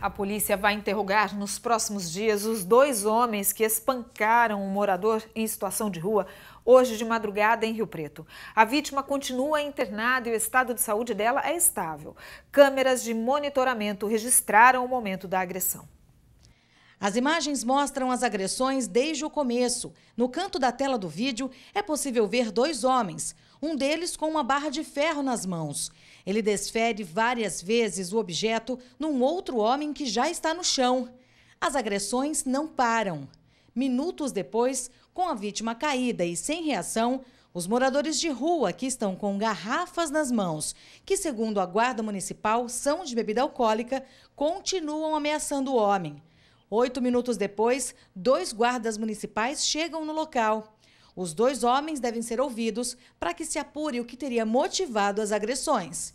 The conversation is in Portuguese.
A polícia vai interrogar nos próximos dias os dois homens que espancaram um morador em situação de rua hoje de madrugada em Rio Preto. A vítima continua internada e o estado de saúde dela é estável. Câmeras de monitoramento registraram o momento da agressão. As imagens mostram as agressões desde o começo. No canto da tela do vídeo é possível ver dois homens um deles com uma barra de ferro nas mãos. Ele desfere várias vezes o objeto num outro homem que já está no chão. As agressões não param. Minutos depois, com a vítima caída e sem reação, os moradores de rua que estão com garrafas nas mãos, que segundo a guarda municipal são de bebida alcoólica, continuam ameaçando o homem. Oito minutos depois, dois guardas municipais chegam no local. Os dois homens devem ser ouvidos para que se apure o que teria motivado as agressões.